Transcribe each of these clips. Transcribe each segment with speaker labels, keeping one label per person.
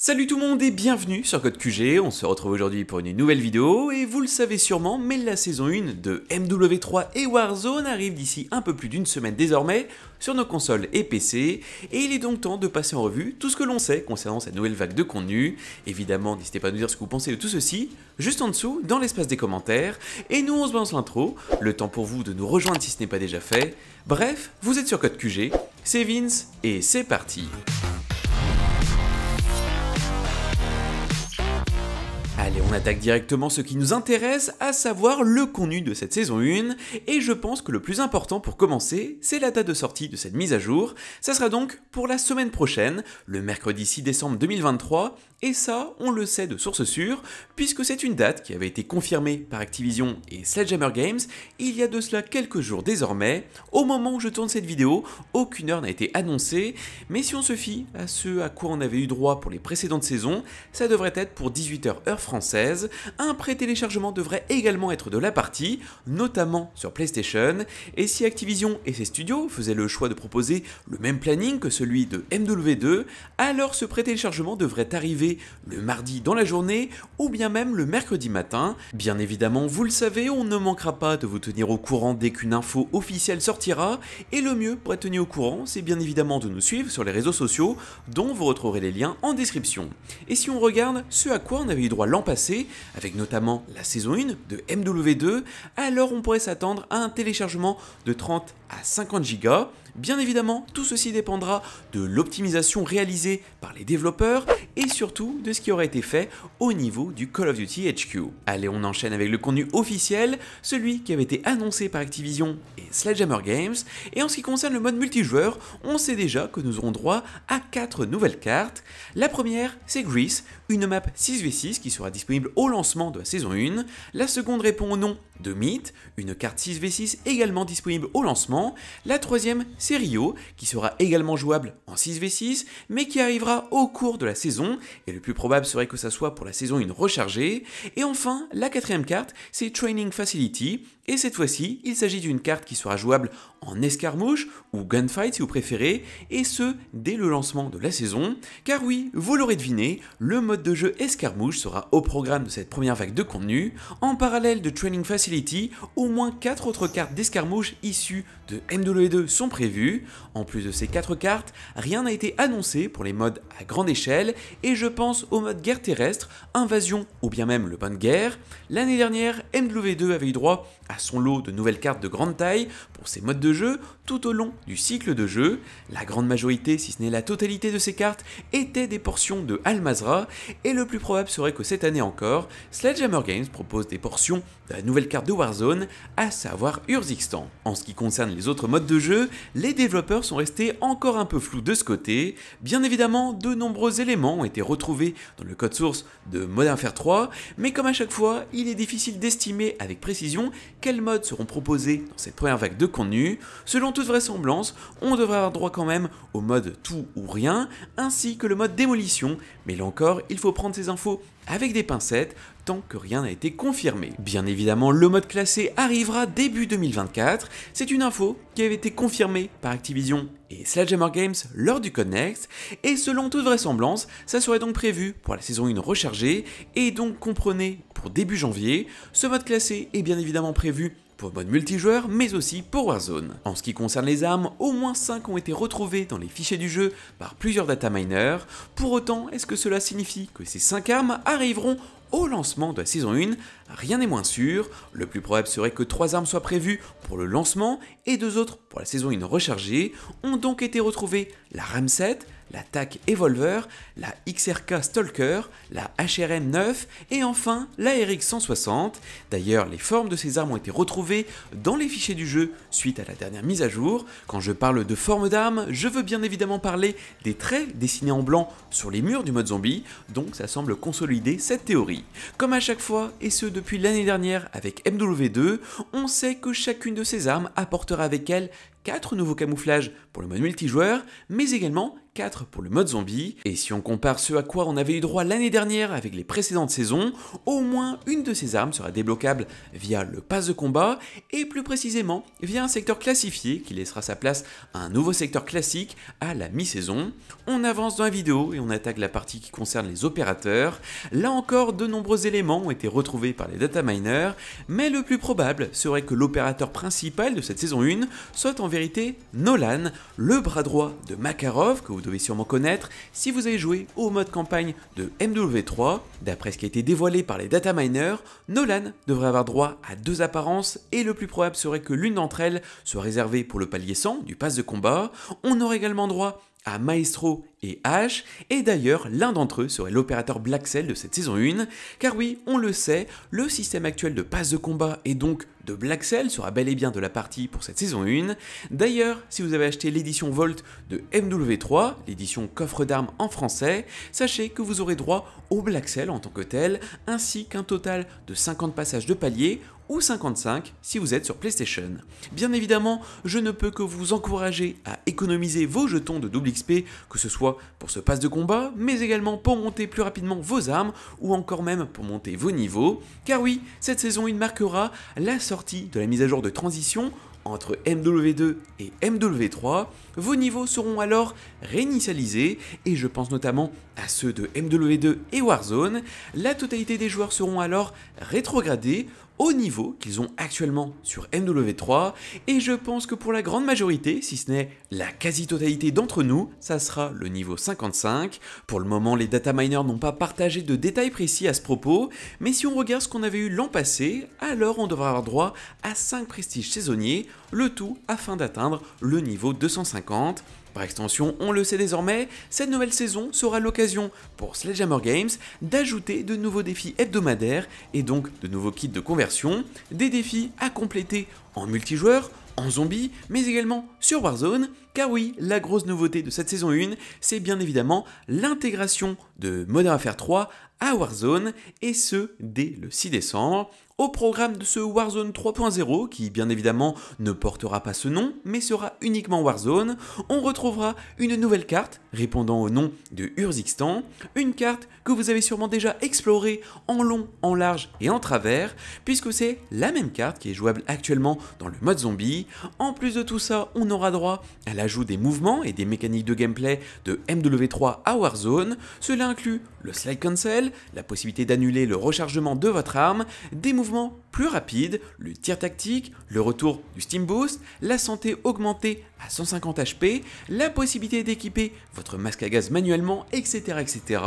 Speaker 1: Salut tout le monde et bienvenue sur Code QG, on se retrouve aujourd'hui pour une nouvelle vidéo et vous le savez sûrement mais la saison 1 de MW3 et Warzone arrive d'ici un peu plus d'une semaine désormais sur nos consoles et PC et il est donc temps de passer en revue tout ce que l'on sait concernant cette nouvelle vague de contenu. Évidemment n'hésitez pas à nous dire ce que vous pensez de tout ceci juste en dessous dans l'espace des commentaires et nous on se balance l'intro, le temps pour vous de nous rejoindre si ce n'est pas déjà fait. Bref, vous êtes sur Code QG, c'est Vince et c'est parti. Allez, on attaque directement ce qui nous intéresse, à savoir le contenu de cette saison 1, et je pense que le plus important pour commencer, c'est la date de sortie de cette mise à jour. Ça sera donc pour la semaine prochaine, le mercredi 6 décembre 2023, et ça, on le sait de source sûre, puisque c'est une date qui avait été confirmée par Activision et Sledgehammer Games il y a de cela quelques jours désormais. Au moment où je tourne cette vidéo, aucune heure n'a été annoncée, mais si on se fie à ce à quoi on avait eu droit pour les précédentes saisons, ça devrait être pour 18h heure un pré-téléchargement devrait également être de la partie, notamment sur PlayStation, et si Activision et ses studios faisaient le choix de proposer le même planning que celui de MW2, alors ce pré-téléchargement devrait arriver le mardi dans la journée ou bien même le mercredi matin. Bien évidemment, vous le savez, on ne manquera pas de vous tenir au courant dès qu'une info officielle sortira, et le mieux pour être tenu au courant, c'est bien évidemment de nous suivre sur les réseaux sociaux dont vous retrouverez les liens en description. Et si on regarde ce à quoi on avait eu droit l'an passé, avec notamment la saison 1 de MW2, alors on pourrait s'attendre à un téléchargement de 30 à 50 Go. Bien évidemment, tout ceci dépendra de l'optimisation réalisée par les développeurs et surtout de ce qui aura été fait au niveau du Call of Duty HQ. Allez, on enchaîne avec le contenu officiel, celui qui avait été annoncé par Activision et Sledgehammer Games. Et en ce qui concerne le mode multijoueur, on sait déjà que nous aurons droit à 4 nouvelles cartes. La première, c'est Grease, une map 6v6 qui sera disponible au lancement de la saison 1. La seconde répond au nom de Mythe, une carte 6v6 également disponible au lancement. La troisième, c'est Rio, qui sera également jouable en 6v6, mais qui arrivera au cours de la saison, et le plus probable serait que ça soit pour la saison une rechargée. Et enfin, la quatrième carte, c'est Training Facility, et cette fois-ci, il s'agit d'une carte qui sera jouable en escarmouche ou gunfight si vous préférez, et ce dès le lancement de la saison, car oui, vous l'aurez deviné, le mode de jeu escarmouche sera au programme de cette première vague de contenu, en parallèle de Training Facility, au moins 4 autres cartes d'escarmouche issues de MW2 sont prévues, en plus de ces 4 cartes, rien n'a été annoncé pour les modes à grande échelle, et je pense au mode guerre terrestre, invasion ou bien même le bain de guerre, l'année dernière MW2 avait eu droit à son lot de nouvelles cartes de grande taille pour ces modes de jeu, tout au long du cycle de jeu, la grande majorité, si ce n'est la totalité de ces cartes, étaient des portions de Almazra, et le plus probable serait que cette année encore, Sledgehammer Games propose des portions de la nouvelle carte de Warzone, à savoir Urzikstan. En ce qui concerne les autres modes de jeu, les développeurs sont restés encore un peu flous de ce côté. Bien évidemment, de nombreux éléments ont été retrouvés dans le code source de Modern Warfare 3, mais comme à chaque fois, il est difficile d'estimer avec précision quels modes seront proposés dans cette première vague de contenu, selon toute vraisemblance, on devrait avoir droit quand même au mode tout ou rien, ainsi que le mode démolition, mais là encore, il faut prendre ces infos avec des pincettes tant que rien n'a été confirmé. Bien évidemment, le mode classé arrivera début 2024, c'est une info qui avait été confirmée par Activision et Sledgehammer Games lors du Connect, et selon toute vraisemblance, ça serait donc prévu pour la saison 1 rechargée, et donc comprenez pour début janvier, ce mode classé est bien évidemment prévu pour mode multijoueur, mais aussi pour Warzone. En ce qui concerne les armes, au moins 5 ont été retrouvées dans les fichiers du jeu par plusieurs data miners. Pour autant, est-ce que cela signifie que ces 5 armes arriveront au lancement de la saison 1, rien n'est moins sûr, le plus probable serait que 3 armes soient prévues pour le lancement et deux autres pour la saison 1 rechargée, ont donc été retrouvées la RAM 7, la TAC Evolver, la XRK Stalker, la HRM 9 et enfin la RX 160. D'ailleurs, les formes de ces armes ont été retrouvées dans les fichiers du jeu suite à la dernière mise à jour. Quand je parle de formes d'armes, je veux bien évidemment parler des traits dessinés en blanc sur les murs du mode zombie, donc ça semble consolider cette théorie. Comme à chaque fois, et ce depuis l'année dernière avec MW2, on sait que chacune de ces armes apportera avec elle 4 nouveaux camouflages pour le mode multijoueur, mais également pour le mode zombie, et si on compare ce à quoi on avait eu droit l'année dernière avec les précédentes saisons, au moins une de ces armes sera débloquable via le pass de combat, et plus précisément via un secteur classifié qui laissera sa place à un nouveau secteur classique à la mi-saison. On avance dans la vidéo et on attaque la partie qui concerne les opérateurs. Là encore, de nombreux éléments ont été retrouvés par les data miners, mais le plus probable serait que l'opérateur principal de cette saison 1 soit en vérité Nolan, le bras droit de Makarov que vous sûrement connaître si vous avez joué au mode campagne de MW3. D'après ce qui a été dévoilé par les data miners, Nolan devrait avoir droit à deux apparences et le plus probable serait que l'une d'entre elles soit réservée pour le palier 100 du pass de combat. On aurait également droit à Maestro et H, et d'ailleurs l'un d'entre eux serait l'opérateur Black Cell de cette saison 1, car oui, on le sait, le système actuel de passe de combat et donc de Black Cell sera bel et bien de la partie pour cette saison 1. D'ailleurs, si vous avez acheté l'édition Volt de MW3, l'édition coffre d'armes en français, sachez que vous aurez droit au Black Cell en tant que tel, ainsi qu'un total de 50 passages de palier ou 55 si vous êtes sur PlayStation. Bien évidemment, je ne peux que vous encourager à économiser vos jetons de double XP, que ce soit pour ce pass de combat, mais également pour monter plus rapidement vos armes ou encore même pour monter vos niveaux, car oui, cette saison 1 marquera la sortie de la mise à jour de transition entre MW2 et MW3, vos niveaux seront alors réinitialisés, et je pense notamment à ceux de MW2 et Warzone, la totalité des joueurs seront alors rétrogradés, au niveau qu'ils ont actuellement sur MW3 et je pense que pour la grande majorité, si ce n'est la quasi-totalité d'entre nous, ça sera le niveau 55. Pour le moment, les data miners n'ont pas partagé de détails précis à ce propos, mais si on regarde ce qu'on avait eu l'an passé, alors on devra avoir droit à 5 prestiges saisonniers, le tout afin d'atteindre le niveau 250 par extension, on le sait désormais, cette nouvelle saison sera l'occasion pour Sledgehammer Games d'ajouter de nouveaux défis hebdomadaires et donc de nouveaux kits de conversion, des défis à compléter en multijoueur, en zombie, mais également sur Warzone, car oui, la grosse nouveauté de cette saison 1, c'est bien évidemment l'intégration de Modern Warfare 3 à Warzone, et ce, dès le 6 décembre. Au programme de ce Warzone 3.0, qui bien évidemment ne portera pas ce nom, mais sera uniquement Warzone, on retrouvera une nouvelle carte répondant au nom de Urzikstan, une carte que vous avez sûrement déjà explorée en long, en large et en travers, puisque c'est la même carte qui est jouable actuellement dans le mode zombie. En plus de tout ça, on aura droit à l'ajout des mouvements et des mécaniques de gameplay de MW3 à Warzone. Cela inclut le slide cancel, la possibilité d'annuler le rechargement de votre arme, des mouvements mouvement. rapide, le tir tactique, le retour du Steam Boost, la santé augmentée à 150 HP, la possibilité d'équiper votre masque à gaz manuellement, etc., etc.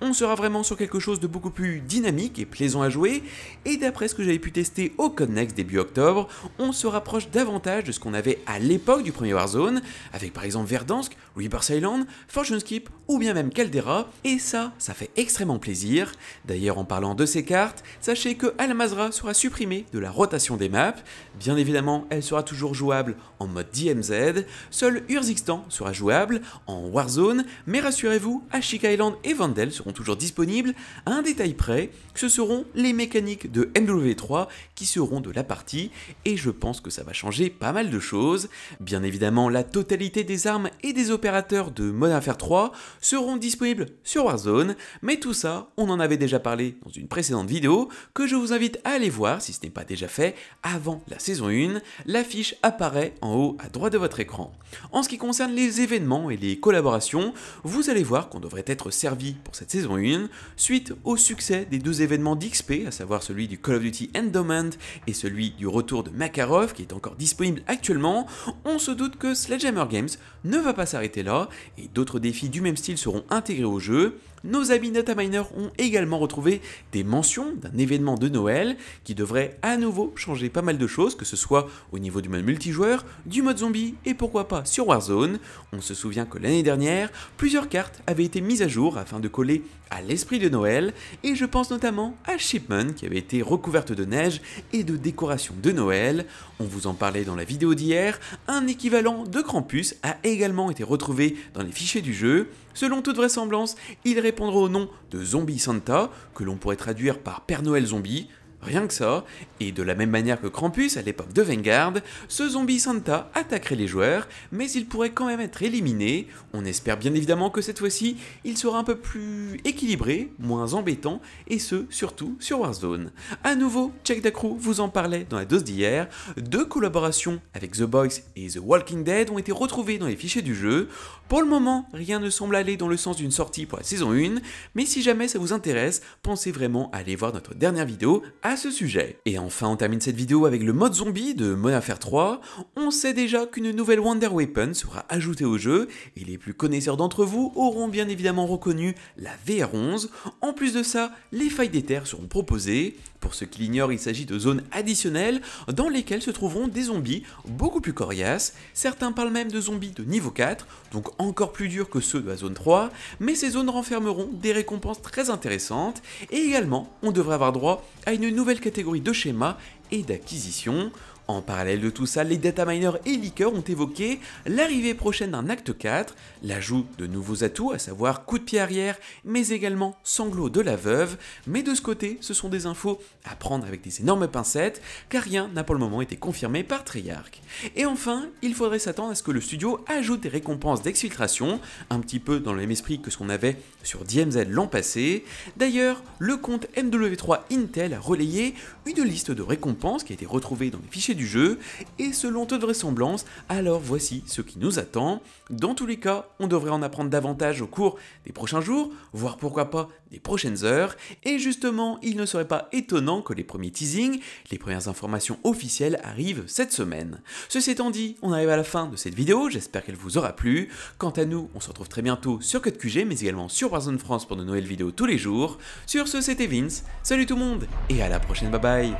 Speaker 1: On sera vraiment sur quelque chose de beaucoup plus dynamique et plaisant à jouer, et d'après ce que j'avais pu tester au Connex début octobre, on se rapproche davantage de ce qu'on avait à l'époque du premier Warzone, avec par exemple Verdansk, Rebirth Island, Fortune Skip ou bien même Caldera, et ça, ça fait extrêmement plaisir. D'ailleurs, en parlant de ces cartes, sachez que Almazra sera super de la rotation des maps. Bien évidemment, elle sera toujours jouable en mode DMZ. Seul Urzikstan sera jouable en Warzone, mais rassurez-vous, Ashik Island et Vandel seront toujours disponibles à un détail près, ce seront les mécaniques de MW3 qui seront de la partie, et je pense que ça va changer pas mal de choses. Bien évidemment, la totalité des armes et des opérateurs de Modern Warfare 3 seront disponibles sur Warzone, mais tout ça, on en avait déjà parlé dans une précédente vidéo, que je vous invite à aller voir si ce n'est pas déjà fait, avant la saison 1, l'affiche apparaît en haut à droite de votre écran. En ce qui concerne les événements et les collaborations, vous allez voir qu'on devrait être servi pour cette saison 1 suite au succès des deux événements d'XP, à savoir celui du Call of Duty Endowment et celui du retour de Makarov qui est encore disponible actuellement, on se doute que Sledgehammer Games ne va pas s'arrêter là et d'autres défis du même style seront intégrés au jeu. Nos amis Dataminer ont également retrouvé des mentions d'un événement de Noël qui devrait devrait à nouveau changer pas mal de choses, que ce soit au niveau du mode multijoueur, du mode zombie et pourquoi pas sur Warzone. On se souvient que l'année dernière, plusieurs cartes avaient été mises à jour afin de coller à l'esprit de Noël, et je pense notamment à Shipman qui avait été recouverte de neige et de décorations de Noël. On vous en parlait dans la vidéo d'hier, un équivalent de Krampus a également été retrouvé dans les fichiers du jeu. Selon toute vraisemblance, il répondra au nom de Zombie Santa, que l'on pourrait traduire par Père Noël Zombie, Rien que ça, et de la même manière que Krampus à l'époque de Vanguard, ce zombie Santa attaquerait les joueurs, mais il pourrait quand même être éliminé. On espère bien évidemment que cette fois-ci, il sera un peu plus équilibré, moins embêtant, et ce, surtout sur Warzone. A nouveau, Check d'accro vous en parlait dans la dose d'hier, deux collaborations avec The Boys et The Walking Dead ont été retrouvées dans les fichiers du jeu. Pour le moment, rien ne semble aller dans le sens d'une sortie pour la saison 1, mais si jamais ça vous intéresse, pensez vraiment à aller voir notre dernière vidéo à ce sujet. Et enfin, on termine cette vidéo avec le mode zombie de Mona Faire 3. On sait déjà qu'une nouvelle Wonder Weapon sera ajoutée au jeu, et les plus connaisseurs d'entre vous auront bien évidemment reconnu la VR11. En plus de ça, les failles des terres seront proposées. Pour ceux qui l'ignorent, il s'agit de zones additionnelles dans lesquelles se trouveront des zombies beaucoup plus coriaces. Certains parlent même de zombies de niveau 4, donc encore plus durs que ceux de la zone 3, mais ces zones renfermeront des récompenses très intéressantes, et également, on devrait avoir droit à une nouvelle nouvelle catégorie de schémas et d'acquisition. En parallèle de tout ça, les data miners et leakers ont évoqué l'arrivée prochaine d'un acte 4, l'ajout de nouveaux atouts, à savoir coup de pied arrière, mais également sanglots de la veuve, mais de ce côté, ce sont des infos à prendre avec des énormes pincettes, car rien n'a pour le moment été confirmé par Treyarch. Et enfin, il faudrait s'attendre à ce que le studio ajoute des récompenses d'exfiltration, un petit peu dans le même esprit que ce qu'on avait sur DMZ l'an passé. D'ailleurs, le compte MW3 Intel a relayé une liste de récompenses qui a été retrouvée dans les fichiers du jeu, et selon toute vraisemblance, alors voici ce qui nous attend. Dans tous les cas, on devrait en apprendre davantage au cours des prochains jours, voire pourquoi pas des prochaines heures, et justement, il ne serait pas étonnant que les premiers teasings, les premières informations officielles arrivent cette semaine. Ceci étant dit, on arrive à la fin de cette vidéo, j'espère qu'elle vous aura plu. Quant à nous, on se retrouve très bientôt sur QG, mais également sur Warzone France pour de nouvelles vidéos tous les jours. Sur ce, c'était Vince, salut tout le monde, et à la prochaine, bye bye